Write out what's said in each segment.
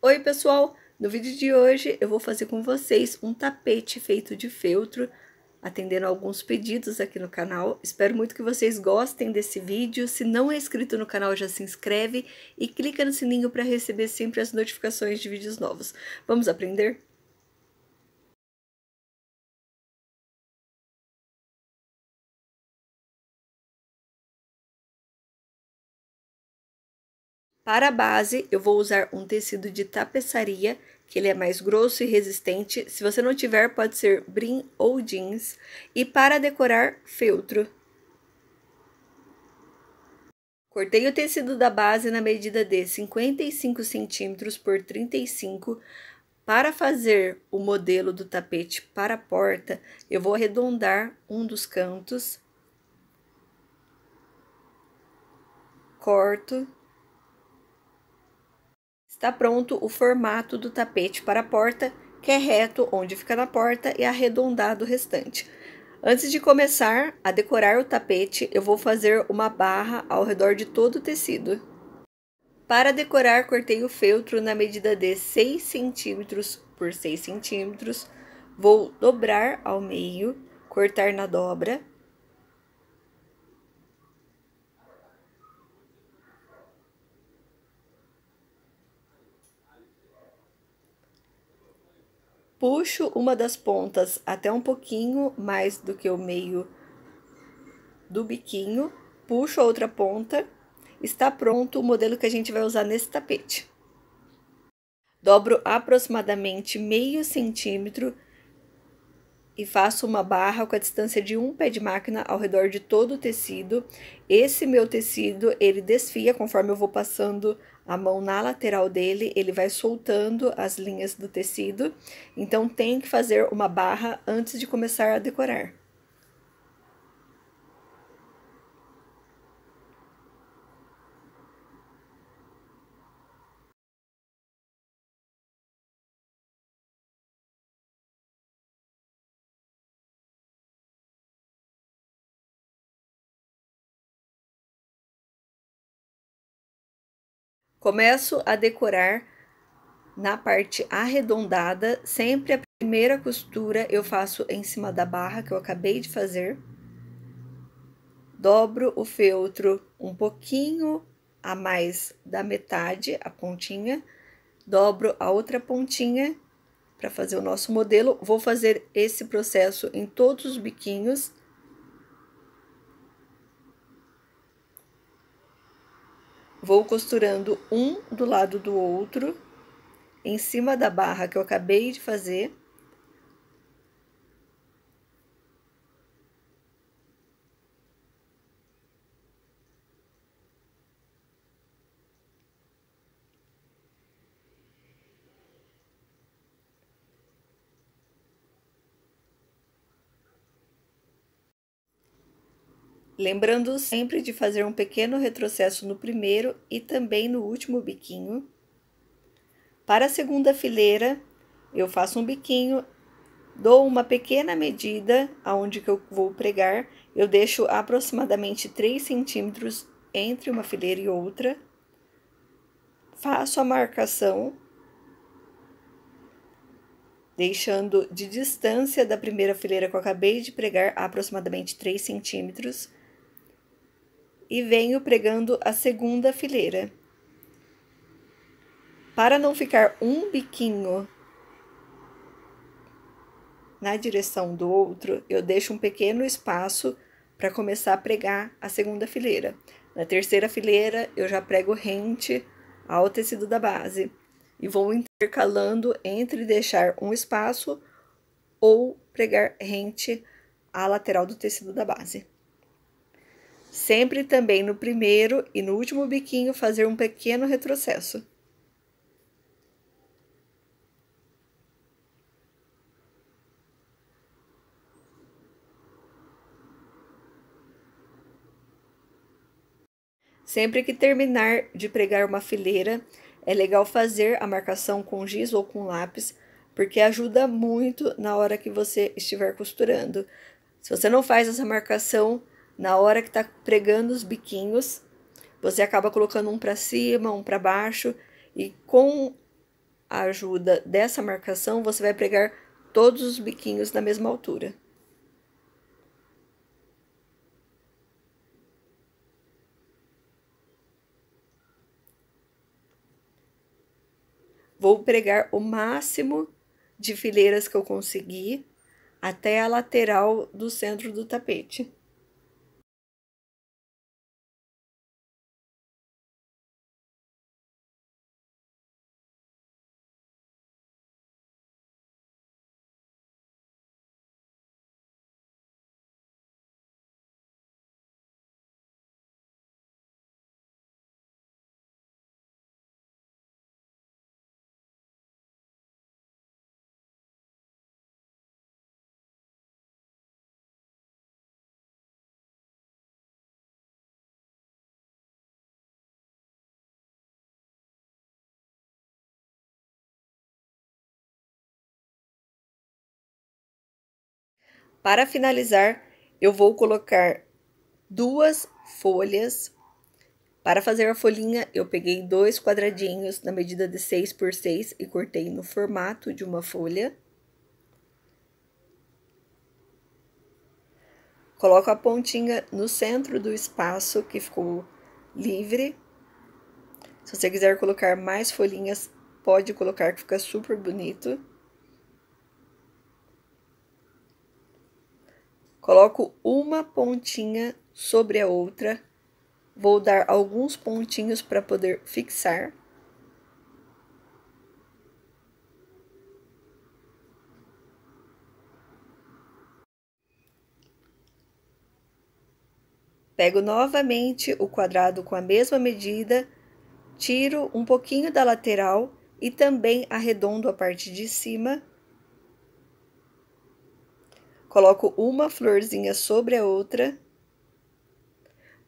Oi, pessoal! No vídeo de hoje eu vou fazer com vocês um tapete feito de feltro, atendendo alguns pedidos aqui no canal. Espero muito que vocês gostem desse vídeo. Se não é inscrito no canal, já se inscreve e clica no sininho para receber sempre as notificações de vídeos novos. Vamos aprender? Para a base, eu vou usar um tecido de tapeçaria, que ele é mais grosso e resistente. Se você não tiver, pode ser brim ou jeans. E para decorar, feltro. Cortei o tecido da base na medida de 55 centímetros por 35 para fazer o modelo do tapete para a porta, eu vou arredondar um dos cantos, corto Está pronto o formato do tapete para a porta, que é reto onde fica na porta e arredondado o restante. Antes de começar a decorar o tapete, eu vou fazer uma barra ao redor de todo o tecido. Para decorar, cortei o feltro na medida de 6 centímetros por 6 centímetros. Vou dobrar ao meio, cortar na dobra puxo uma das pontas até um pouquinho mais do que o meio do biquinho, puxo a outra ponta, está pronto o modelo que a gente vai usar nesse tapete. Dobro aproximadamente meio centímetro e faço uma barra com a distância de um pé de máquina ao redor de todo o tecido. Esse meu tecido, ele desfia conforme eu vou passando a mão na lateral dele, ele vai soltando as linhas do tecido. Então, tem que fazer uma barra antes de começar a decorar. Começo a decorar na parte arredondada, sempre a primeira costura eu faço em cima da barra que eu acabei de fazer. Dobro o feltro um pouquinho a mais da metade, a pontinha. Dobro a outra pontinha para fazer o nosso modelo. Vou fazer esse processo em todos os biquinhos Vou costurando um do lado do outro em cima da barra que eu acabei de fazer. Lembrando sempre de fazer um pequeno retrocesso no primeiro e também no último biquinho. Para a segunda fileira, eu faço um biquinho, dou uma pequena medida aonde que eu vou pregar, eu deixo aproximadamente 3 centímetros entre uma fileira e outra, faço a marcação, deixando de distância da primeira fileira que eu acabei de pregar aproximadamente 3 centímetros e venho pregando a segunda fileira. Para não ficar um biquinho na direção do outro, eu deixo um pequeno espaço para começar a pregar a segunda fileira. Na terceira fileira, eu já prego rente ao tecido da base e vou intercalando entre deixar um espaço ou pregar rente à lateral do tecido da base. Sempre também no primeiro e no último biquinho fazer um pequeno retrocesso. Sempre que terminar de pregar uma fileira, é legal fazer a marcação com giz ou com lápis, porque ajuda muito na hora que você estiver costurando. Se você não faz essa marcação, na hora que está pregando os biquinhos, você acaba colocando um para cima, um para baixo, e com a ajuda dessa marcação, você vai pregar todos os biquinhos na mesma altura. Vou pregar o máximo de fileiras que eu conseguir até a lateral do centro do tapete. Para finalizar, eu vou colocar duas folhas. Para fazer a folhinha, eu peguei dois quadradinhos na medida de 6 por 6 e cortei no formato de uma folha. Coloco a pontinha no centro do espaço que ficou livre. Se você quiser colocar mais folhinhas, pode colocar que fica super bonito. Coloco uma pontinha sobre a outra. Vou dar alguns pontinhos para poder fixar. Pego novamente o quadrado com a mesma medida, tiro um pouquinho da lateral e também arredondo a parte de cima. Coloco uma florzinha sobre a outra.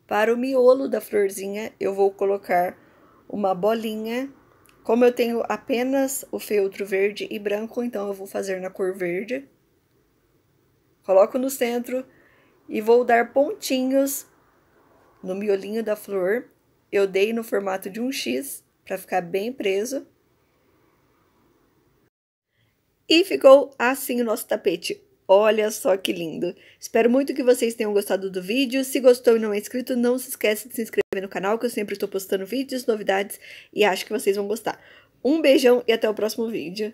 Para o miolo da florzinha, eu vou colocar uma bolinha. Como eu tenho apenas o feltro verde e branco, então eu vou fazer na cor verde. Coloco no centro e vou dar pontinhos no miolinho da flor. Eu dei no formato de um X para ficar bem preso. E ficou assim o nosso tapete. Olha só que lindo! Espero muito que vocês tenham gostado do vídeo. Se gostou e não é inscrito, não se esqueça de se inscrever no canal, que eu sempre estou postando vídeos, novidades e acho que vocês vão gostar. Um beijão e até o próximo vídeo!